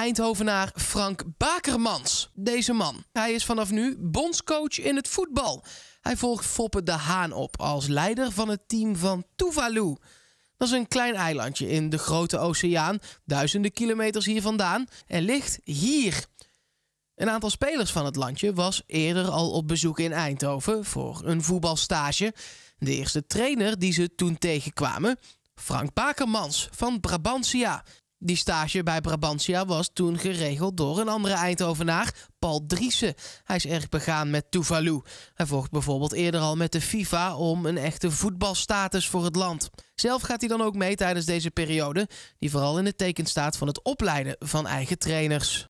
Eindhovenaar Frank Bakermans. Deze man. Hij is vanaf nu bondscoach in het voetbal. Hij volgt Foppe de Haan op als leider van het team van Tuvalu. Dat is een klein eilandje in de grote oceaan, duizenden kilometers hier vandaan, en ligt hier. Een aantal spelers van het landje was eerder al op bezoek in Eindhoven voor een voetbalstage. De eerste trainer die ze toen tegenkwamen, Frank Bakermans van Brabantia. Die stage bij Brabantia was toen geregeld door een andere Eindhovenaar, Paul Driessen. Hij is erg begaan met Tuvalu. Hij vocht bijvoorbeeld eerder al met de FIFA om een echte voetbalstatus voor het land. Zelf gaat hij dan ook mee tijdens deze periode, die vooral in het teken staat van het opleiden van eigen trainers.